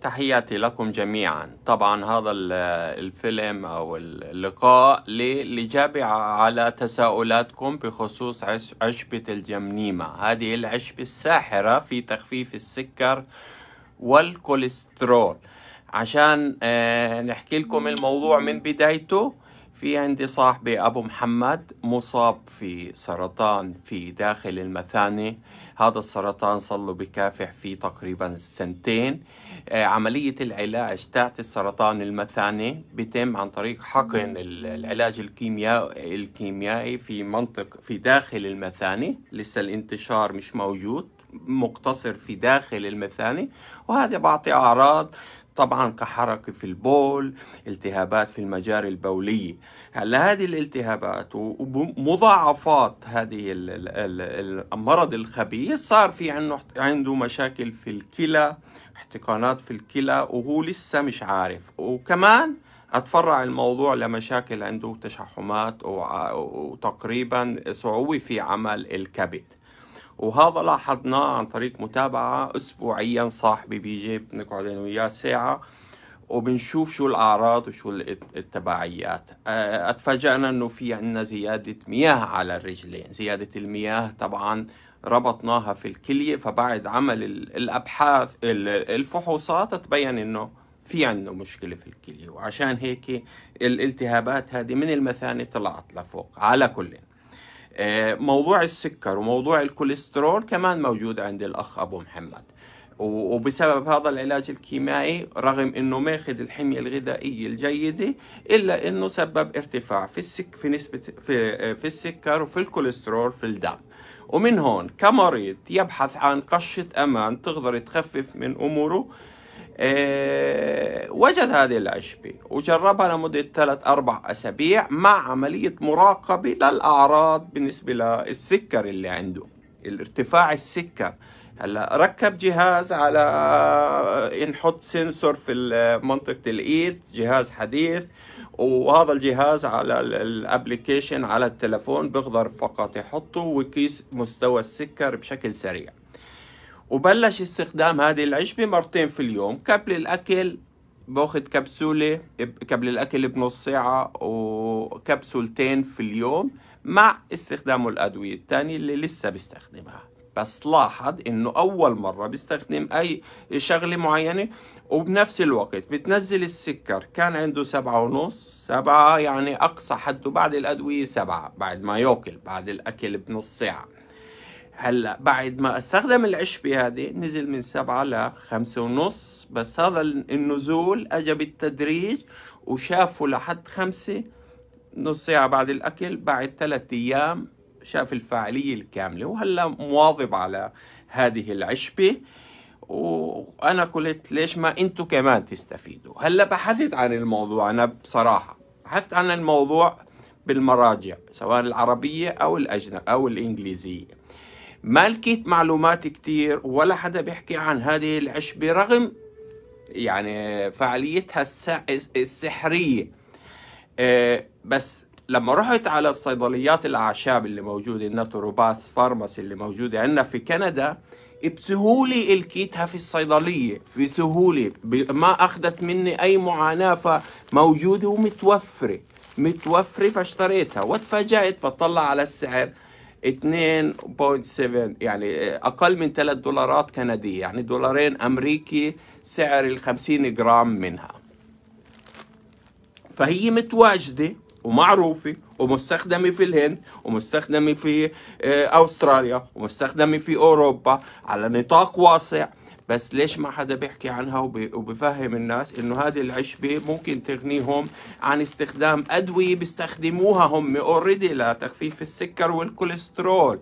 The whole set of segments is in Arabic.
تحياتي لكم جميعا طبعا هذا الفيلم او اللقاء للإجابة على تساؤلاتكم بخصوص عشبة الجمنيمة هذه العشبة الساحرة في تخفيف السكر والكوليسترول عشان آه، نحكي لكم الموضوع من بدايته في عندي صاحبي أبو محمد مصاب في سرطان في داخل المثانة هذا السرطان صار له بكافح فيه تقريبا سنتين آه، عملية العلاج تاعت السرطان المثانة بتم عن طريق حقن نعم. العلاج الكيميائي الكيميائي في منطق في داخل المثانة لسه الانتشار مش موجود مقتصر في داخل المثانة وهذا بعطي أعراض طبعا كحركة في البول التهابات في المجاري البولية هلا هذه الالتهابات ومضاعفات هذه المرض الخبيث صار في عنده عنده مشاكل في الكلى احتقانات في الكلى وهو لسه مش عارف وكمان اتفرع الموضوع لمشاكل عنده تشحمات وتقريبا صعوبه في عمل الكبد وهذا لاحظناه عن طريق متابعة أسبوعيا صاحبي بيجي بنقعد أنا وياه ساعة وبنشوف شو الأعراض وشو التبعيات أتفاجأنا أنه في عندنا زيادة مياه على الرجلين زيادة المياه طبعا ربطناها في الكلية فبعد عمل الأبحاث الفحوصات تبين أنه في عنده مشكلة في الكلية وعشان هيك الالتهابات هذه من المثانة طلعت لفوق على كلنا آه، موضوع السكر وموضوع الكوليسترول كمان موجود عند الأخ أبو محمد وبسبب هذا العلاج الكيميائي رغم انه ماخذ الحميه الغذائيه الجيده الا انه سبب ارتفاع في السك في نسبه في, آه، في السكر وفي الكوليسترول في الدم ومن هون كمريض يبحث عن قشه امان تقدر تخفف من اموره أه وجد هذه العشبه وجربها لمدة ثلاث أربع أسابيع مع عملية مراقبة للأعراض بالنسبة للسكر اللي عنده الارتفاع السكر هلا ركب جهاز على نحط سنسور في منطقة الإيد جهاز حديث وهذا الجهاز على الابلكيشن على التلفون بيقدر فقط يحطه ويقيس مستوى السكر بشكل سريع وبلش استخدام هذه العشبة مرتين في اليوم قبل الأكل باخد كبسولة قبل الأكل بنص ساعة وكبسولتين في اليوم مع استخدامه الأدوية الثانية اللي لسه بيستخدمها بس لاحظ انه اول مره بيستخدم اي شغله معينه وبنفس الوقت بتنزل السكر كان عنده سبعة ونص سبعة يعني اقصى حده بعد الادويه سبعة بعد ما ياكل بعد الاكل بنص ساعه هلا بعد ما استخدم العشبة هذه نزل من سبعة لخمسة ونص بس هذا النزول اجى بالتدريج وشافه لحد خمسة نص ساعة بعد الأكل بعد ثلاث أيام شاف الفاعلية الكاملة وهلا مواظب على هذه العشبة وأنا قلت ليش ما انتم كمان تستفيدوا هلا بحثت عن الموضوع أنا بصراحة بحثت عن الموضوع بالمراجع سواء العربية أو الأجنبية أو الإنجليزية ما لقيت معلومات كتير ولا حدا بيحكي عن هذه العشبة رغم يعني فعاليتها السحرية آه، بس لما رحت على الصيدليات الأعشاب اللي موجودة الناتوروباث فارماسي اللي موجودة عندنا في كندا بسهولة لقيتها في الصيدلية بسهولة ما أخذت مني أي معاناة فموجودة ومتوفرة متوفرة فاشتريتها وتفاجأت بطلع على السعر 2.7 يعني اقل من 3 دولارات كنديه يعني دولارين امريكي سعر ال 50 جرام منها فهي متواجده ومعروفة ومستخدمة في الهند ومستخدمة في آه، أستراليا ومستخدمة في أوروبا على نطاق واسع بس ليش ما حدا بيحكي عنها وبفهم الناس انه هذه العشبه ممكن تغنيهم عن استخدام ادويه بيستخدموها هم اوريدي لتخفيف السكر والكوليسترول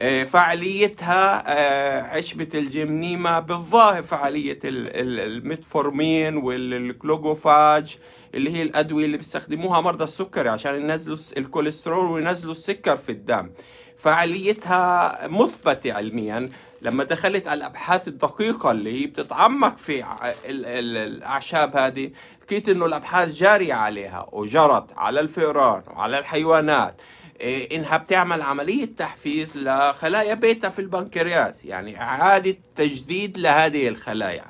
آه، فعاليتها آه، عشبة الجمنيمة بالظاهر فعالية الميتفورمين والكلوغوفاج اللي هي الأدوية اللي بيستخدموها مرضى السكري عشان ينزلوا الكوليسترول وينزلوا السكر في الدم فعاليتها مثبتة علميا لما دخلت على الأبحاث الدقيقة اللي هي بتتعمق في الأعشاب هذه لقيت إنه الأبحاث جارية عليها وجرت على الفئران وعلى الحيوانات إيه، انها بتعمل عمليه تحفيز لخلايا بيتا في البنكرياس يعني اعاده تجديد لهذه الخلايا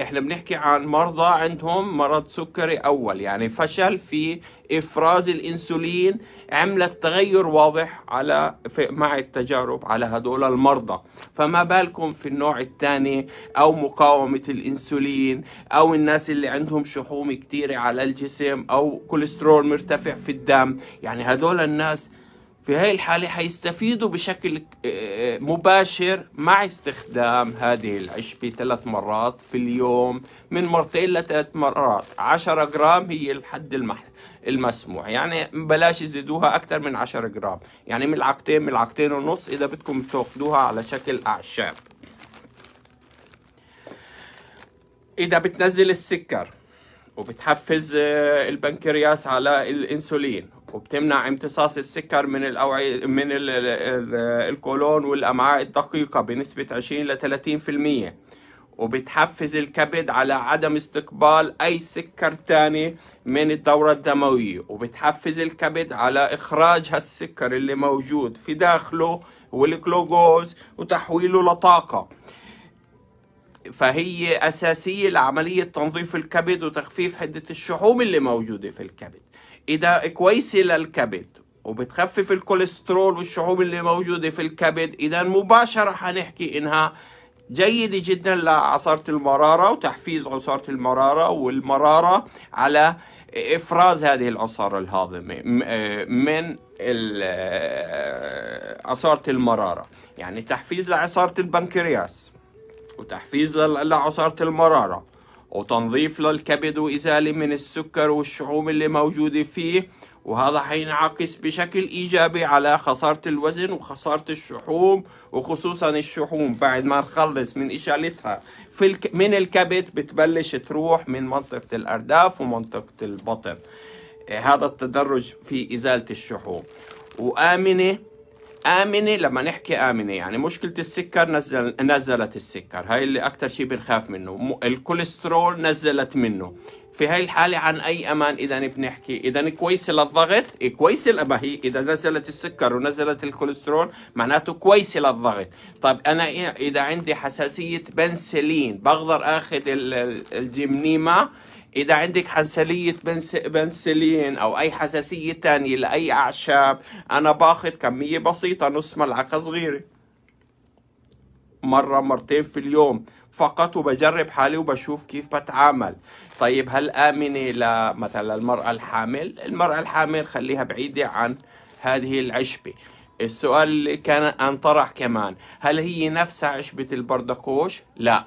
احنا بنحكي عن مرضى عندهم مرض سكري اول يعني فشل في افراز الانسولين عملت تغير واضح على مع التجارب على هدول المرضى فما بالكم في النوع الثاني او مقاومه الانسولين او الناس اللي عندهم شحوم كثيره على الجسم او كوليسترول مرتفع في الدم يعني هدول الناس في هاي الحالة حيستفيدوا بشكل آه، آه، مباشر مع استخدام هذه العشبة ثلاث مرات في اليوم من مرتين لثلاث مرات 10 جرام هي الحد المح... المسموح يعني بلاش يزيدوها أكثر من 10 جرام يعني ملعقتين ملعقتين ونص إذا بدكم تأخذوها على شكل أعشاب إذا بتنزل السكر وبتحفز آه، البنكرياس على الانسولين وبتمنع امتصاص السكر من الاوعيه من القولون والامعاء الدقيقه بنسبه 20 ل 30% وبتحفز الكبد على عدم استقبال اي سكر تاني من الدورة الدموية وبتحفز الكبد على اخراج هالسكر اللي موجود في داخله والجلوكوز وتحويله لطاقة فهي اساسية لعملية تنظيف الكبد وتخفيف حدة الشحوم اللي موجودة في الكبد ده كويسه للكبد وبتخفف الكوليسترول والشحوم اللي موجودة في الكبد إذا مباشرة هنحكي إنها جيدة جدا لعصارة المرارة وتحفيز عصارة المرارة والمرارة على إفراز هذه العصارة الهاضمة آه، من آه، عصارة المرارة يعني تحفيز لعصارة البنكرياس وتحفيز لعصارة المرارة وتنظيف للكبد وإزالة من السكر والشحوم اللي موجودة فيه وهذا حينعكس بشكل إيجابي على خسارة الوزن وخسارة الشحوم وخصوصا الشحوم بعد ما نخلص من إشالتها في الك... من الكبد بتبلش تروح من منطقة الأرداف ومنطقة البطن هذا التدرج في إزالة الشحوم وآمنة امنه لما نحكي امنه يعني مشكله السكر نزل نزلت السكر هاي اللي اكثر شيء بنخاف منه الكوليسترول نزلت منه في هاي الحالة عن أي أمان إذا بنحكي إذا كويسة للضغط كويسة ما هي إذا نزلت السكر ونزلت الكوليسترول معناته كويسة للضغط طب أنا إيه- إذا عندي حساسية بنسلين بقدر آخذ الجمنيما إذا عندك حساسية بنسلين أو أي حساسية تانية لأي أعشاب أنا باخذ كمية بسيطة نص ملعقة صغيرة مرة مرتين في اليوم فقط وبجرب حالي وبشوف كيف بتعامل طيب هل آمنة لمثلا المرأة الحامل المرأة الحامل خليها بعيدة عن هذه العشبة السؤال اللي كان انطرح كمان هل هي نفسها عشبة البردقوش؟ لا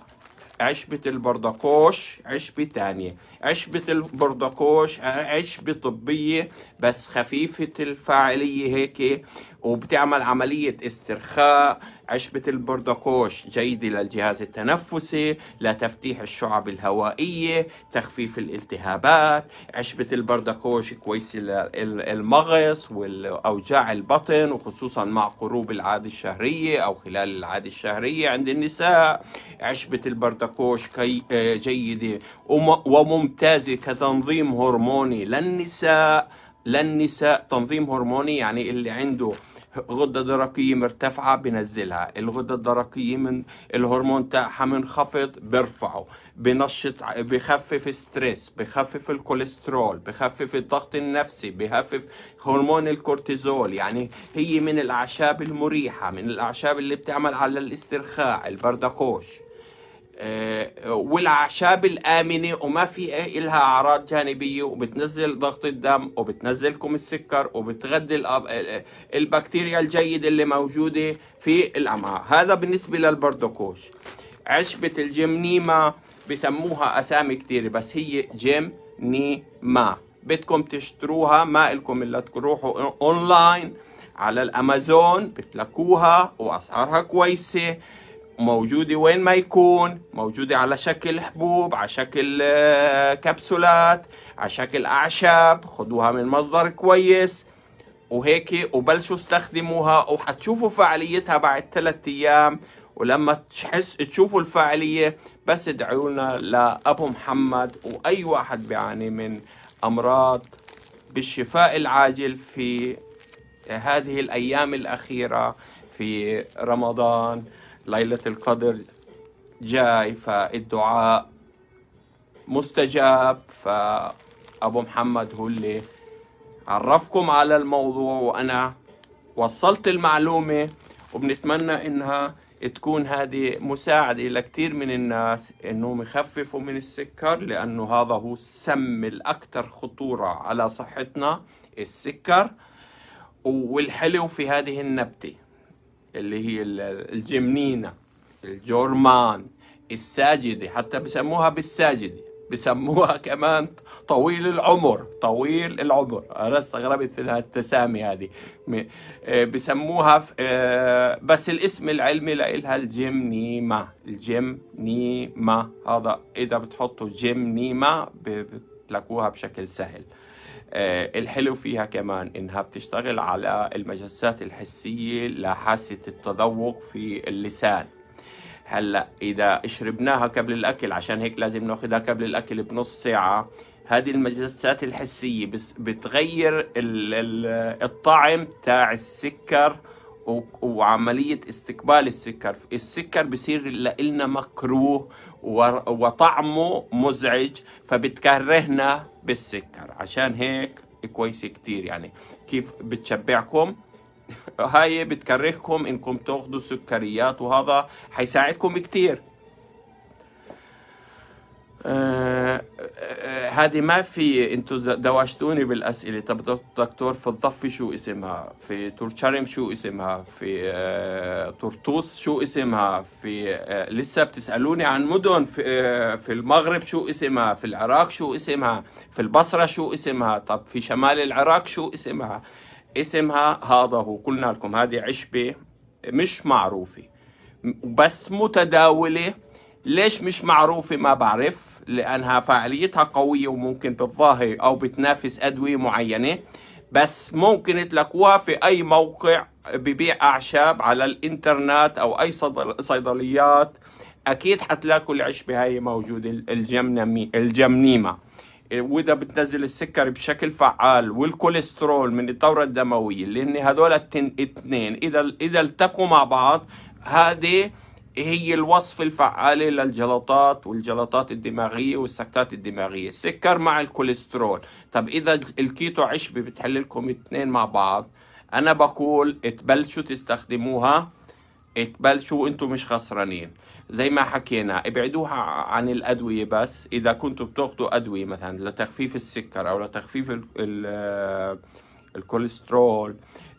عشبة البردقوش عشبة تانية عشبة البردقوش آه، عشبة طبية بس خفيفة الفاعلية هيك وبتعمل عملية استرخاء عشبة البردقوش جيدة للجهاز التنفسي لتفتيح الشعب الهوائية تخفيف الالتهابات عشبة البردقوش كويسة للمغص والأوجاع البطن وخصوصا مع قروب العادة الشهرية أو خلال العادة الشهرية عند النساء عشبة البردقوش آه، جيدة وممتازة كتنظيم هرموني للنساء للنساء تنظيم هرموني يعني اللي عنده غده درقيه مرتفعه بنزلها الغده الدرقيه من الهرمون تاعها منخفض برفعه بنشط بخفف ستريس بخفف الكوليسترول بخفف الضغط النفسي بخفف هرمون الكورتيزول يعني هي من الاعشاب المريحه من الاعشاب اللي بتعمل على الاسترخاء البردكوش والاعشاب الامنه وما في إلها اعراض جانبيه وبتنزل ضغط الدم وبتنزلكم السكر وبتغذي البكتيريا الجيده اللي موجوده في الامعاء هذا بالنسبه للبردوكوش عشبه الجمنيما بسموها اسامي كثيره بس هي جمنيما بدكم تشتروها ما لكم الا تروحوا اونلاين على الامازون بتلاقوها واسعارها كويسه موجودة وين ما يكون موجودة على شكل حبوب على شكل آه، كبسولات على شكل أعشاب خدوها من مصدر كويس وهيك وبلشوا استخدموها وحتشوفوا فعاليتها بعد ثلاثة أيام ولما تحس تشوفوا الفاعلية بس ادعوا لنا لأبو محمد وأي واحد بيعاني من أمراض بالشفاء العاجل في هذه الأيام الأخيرة في رمضان ليلة القدر جاي فالدعاء مستجاب فأبو محمد هو اللي عرفكم على الموضوع وأنا وصلت المعلومة وبنتمنى إنها تكون هذه مساعدة لكثير من الناس إنهم يخففوا من السكر لأنه هذا هو السم الأكثر خطورة على صحتنا السكر والحلو في هذه النبته اللي هي الجمنينة الجورمان الساجدة حتى بسموها بالساجدة بسموها كمان طويل العمر طويل العمر أنا استغربت في التسامي هذه آه، بسموها آه، بس الاسم العلمي لإلها الجمنيمة الجمنيمة هذا إذا بتحطوا جمنيمة بتلاقوها بشكل سهل آه، الحلو فيها كمان انها بتشتغل على المجسات الحسية لحاسة التذوق في اللسان هلا اذا شربناها قبل الاكل عشان هيك لازم ناخذها قبل الاكل بنص ساعة هذه المجسات الحسية بس بتغير الطعم تاع السكر وعملية استقبال السكر السكر بصير لنا مكروه وطعمه مزعج فبتكرهنا بالسكر عشان هيك كويسة كتير يعني كيف بتشبعكم هاي بتكرهكم انكم تاخذوا سكريات وهذا حيساعدكم كتير آه،, آه آه هذه ما في انتم دوشتوني بالاسئله طب دكتور في الضفه شو اسمها؟ في تورشارم شو اسمها؟ في آه طرطوس شو اسمها؟ في آه لسه بتسالوني عن مدن في, آه في المغرب شو اسمها؟ في العراق شو اسمها؟ في البصره شو اسمها؟ طب في شمال العراق شو اسمها؟ اسمها هذا هو قلنا لكم هذه عشبه مش معروفه بس متداوله ليش مش معروفه ما بعرف لأنها فعاليتها قوية وممكن بتظاهر أو بتنافس أدوية معينة بس ممكن تلاقوها في أي موقع ببيع أعشاب على الإنترنت أو أي صيدليات أكيد حتلاقوا العشبة هاي موجودة الجمنمي الجمنيمة وإذا بتنزل السكر بشكل فعال والكوليسترول من الدورة الدموية لأن هدول اثنين التنين إذا إذا التقوا مع بعض هذه هي الوصفة الفعالة للجلطات والجلطات الدماغية والسكتات الدماغية السكر مع الكوليسترول طب إذا الكيتو عشبة بتحل لكم اثنين مع بعض أنا بقول تبلشوا تستخدموها تبلشوا وانتم مش خسرانين زي ما حكينا ابعدوها عن الادويه بس اذا كنتوا بتاخذوا ادويه مثلا لتخفيف السكر او لتخفيف الـ الـ الكوليسترول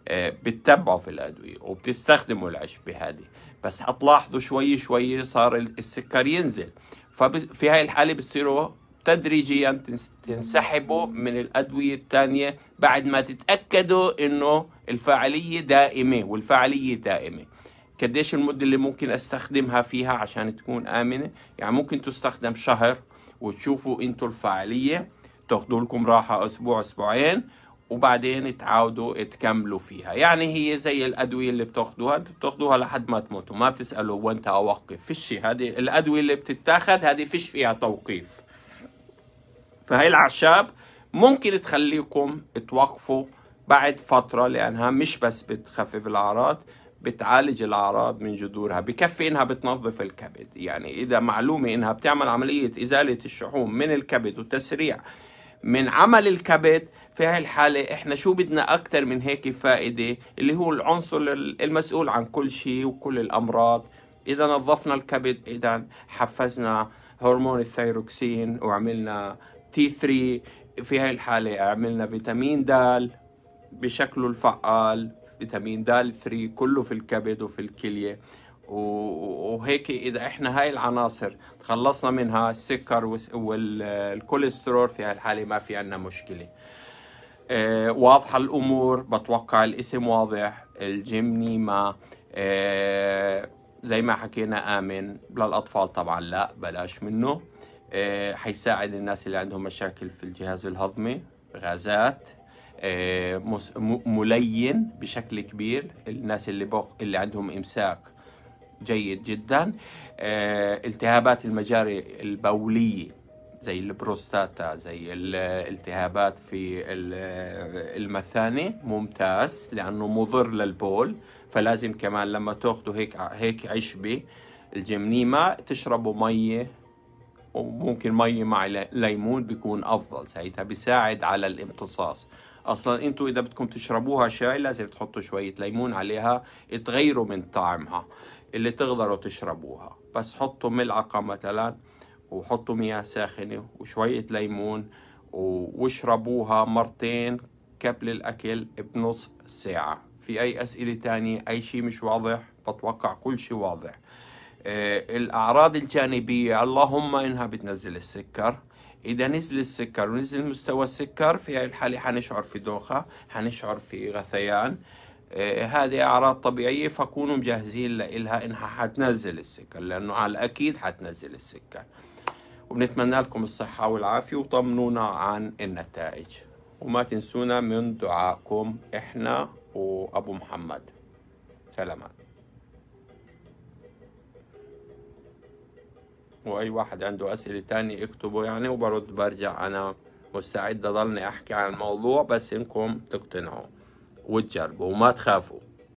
آه، بتتبعوا في الادويه وبتستخدموا العشبه هذه بس حتلاحظوا شوي شوي صار السكر ينزل ففي هاي الحالة بتصيروا تدريجيا تنسحبوا من الأدوية الثانية بعد ما تتأكدوا إنه الفعالية دائمة والفعالية دائمة قديش المدة اللي ممكن أستخدمها فيها عشان تكون آمنة يعني ممكن تستخدم شهر وتشوفوا أنتوا الفعالية تاخذوا لكم راحة أسبوع أسبوعين وبعدين تعاودوا تكملوا فيها يعني هي زي الأدوية اللي بتاخدوها انت بتاخدوها لحد ما تموتوا ما بتسألوا وين أوقف فيش هذه الأدوية اللي بتتاخد هذه فيش فيها توقيف فهي الأعشاب ممكن تخليكم توقفوا بعد فترة لأنها مش بس بتخفف الأعراض بتعالج الأعراض من جذورها بكفي إنها بتنظف الكبد يعني إذا معلومة إنها بتعمل عملية إزالة الشحوم من الكبد وتسريع من عمل الكبد في هاي الحالة احنا شو بدنا اكتر من هيك فائدة اللي هو العنصر المسؤول عن كل شيء وكل الامراض اذا نظفنا الكبد اذا حفزنا هرمون الثيروكسين وعملنا تي 3 في هاي الحالة عملنا فيتامين دال بشكله الفعال فيتامين دال 3 كله في الكبد وفي الكلية وهيك اذا احنا هاي العناصر تخلصنا منها السكر والكوليسترول في هالحاله ما في عندنا مشكله آه، واضحة الأمور بتوقع الاسم واضح الجيمني ما آه، زي ما حكينا آمن للأطفال طبعا لا بلاش منه آه، حيساعد الناس اللي عندهم مشاكل في الجهاز الهضمي غازات ملين بشكل كبير الناس اللي بوق اللي عندهم امساك جيد جدا التهابات المجاري البوليه زي البروستاتا زي الالتهابات في المثانة ممتاز لأنه مضر للبول فلازم كمان لما تاخذوا هيك هيك عشبة الجمنيمة تشربوا مية وممكن مية مع ليمون بيكون أفضل ساعتها بيساعد على الامتصاص اصلا انتوا اذا بدكم تشربوها شاي لازم تحطوا شويه ليمون عليها تغيروا من طعمها اللي تقدروا تشربوها بس حطوا ملعقه مثلا وحطوا مياه ساخنة وشوية ليمون واشربوها مرتين قبل الأكل بنص ساعة في أي أسئلة تانية أي شيء مش واضح بتوقع كل شيء واضح آه الأعراض الجانبية اللهم إنها بتنزل السكر إذا نزل السكر ونزل مستوى السكر في هاي الحالة حنشعر في دوخة حنشعر في غثيان آه هذه أعراض طبيعية فكونوا مجهزين لإلها إنها حتنزل السكر لأنه على الأكيد حتنزل السكر وبنتمنى لكم الصحة والعافية وطمنونا عن النتائج وما تنسونا من دعائكم إحنا وأبو محمد سلامات وأي واحد عنده أسئلة تانية اكتبوا يعني وبرد برجع أنا مستعد أضلني أحكي عن الموضوع بس إنكم تقتنعوا وتجربوا وما تخافوا